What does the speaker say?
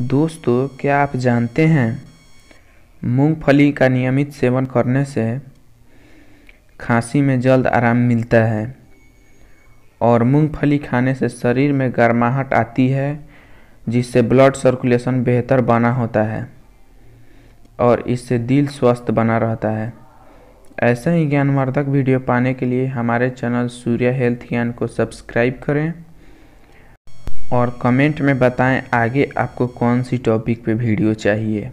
दोस्तों क्या आप जानते हैं मूंगफली का नियमित सेवन करने से खांसी में जल्द आराम मिलता है और मूंगफली खाने से शरीर में गर्माहट आती है जिससे ब्लड सर्कुलेशन बेहतर बना होता है और इससे दिल स्वस्थ बना रहता है ऐसा ही ज्ञानवर्धक वीडियो पाने के लिए हमारे चैनल सूर्य हेल्थ ज्ञान को सब्सक्राइब करें और कमेंट में बताएं आगे आपको कौन सी टॉपिक पे वीडियो चाहिए